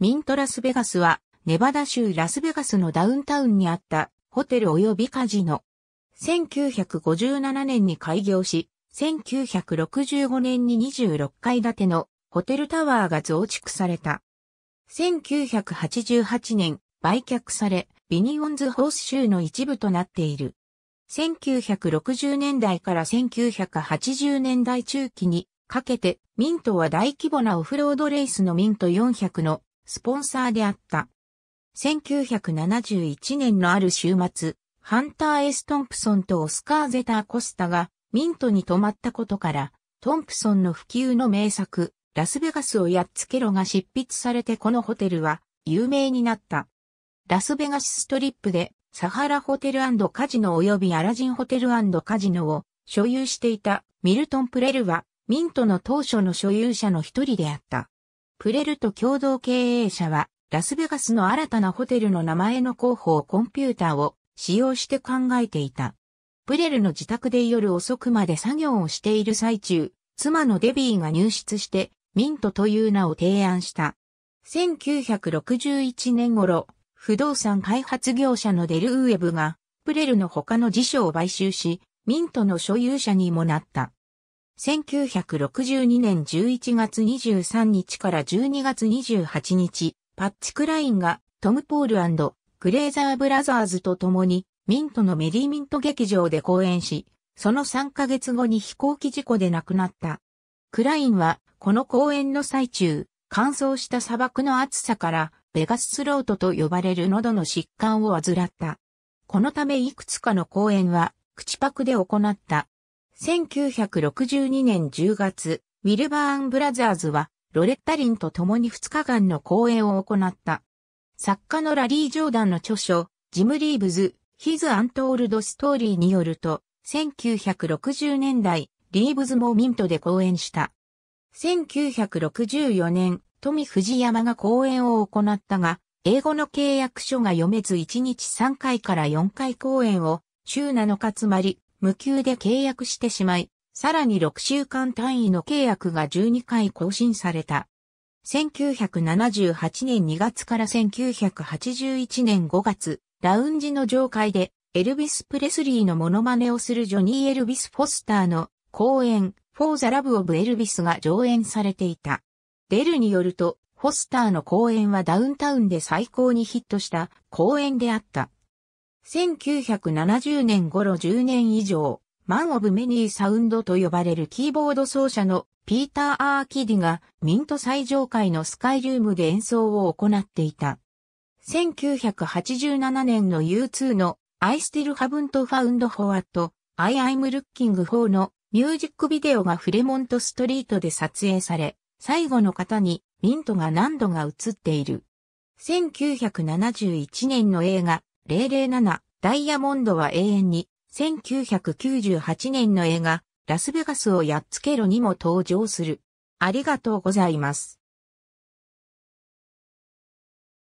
ミントラスベガスは、ネバダ州ラスベガスのダウンタウンにあったホテル及びカジノ。1957年に開業し、1965年に26階建てのホテルタワーが増築された。1988年、売却され、ビニオンズホース州の一部となっている。1960年代から1980年代中期にかけて、ミントは大規模なオフロードレースのミント400のスポンサーであった。1971年のある週末、ハンター・ S・ トンプソンとオスカー・ゼター・コスタがミントに泊まったことから、トンプソンの普及の名作、ラスベガスをやっつけろが執筆されてこのホテルは有名になった。ラスベガスストリップでサハラホテルカジノ及びアラジンホテルカジノを所有していたミルトン・プレルはミントの当初の所有者の一人であった。プレルと共同経営者は、ラスベガスの新たなホテルの名前の候補をコンピューターを使用して考えていた。プレルの自宅で夜遅くまで作業をしている最中、妻のデビーが入室して、ミントという名を提案した。1961年頃、不動産開発業者のデルウェブが、プレルの他の辞書を買収し、ミントの所有者にもなった。1962年11月23日から12月28日、パッチ・クラインがトム・ポールグレーザー・ブラザーズと共にミントのメリーミント劇場で公演し、その3ヶ月後に飛行機事故で亡くなった。クラインはこの公演の最中、乾燥した砂漠の暑さからベガススロートと呼ばれる喉の疾患を患った。このためいくつかの公演は口パクで行った。1962年10月、ウィルバーン・ブラザーズは、ロレッタ・リンと共に2日間の公演を行った。作家のラリー・ジョーダンの著書、ジム・リーブズ、ヒズ・アントールド・ストーリーによると、1960年代、リーブズもミントで公演した。1964年、富藤山が公演を行ったが、英語の契約書が読めず1日3回から4回公演を、週7日つまり無給で契約してしまい、さらに6週間単位の契約が12回更新された。1978年2月から1981年5月、ラウンジの上階で、エルビス・プレスリーのモノマネをするジョニー・エルビス・フォスターの公演、フォー・ザ・ラブ・オブ・エルビスが上演されていた。デルによると、フォスターの公演はダウンタウンで最高にヒットした公演であった。1970年頃10年以上、マン・オブ・メニー・サウンドと呼ばれるキーボード奏者のピーター・アーキディがミント最上階のスカイリウムで演奏を行っていた。1987年の U2 の I Still Haven't Found What I I'm Looking For のミュージックビデオがフレモントストリートで撮影され、最後の方にミントが何度が映っている。1971年の映画007ダイヤモンドは永遠に1998年の映画ラスベガスをやっつけろにも登場する。ありがとうございます。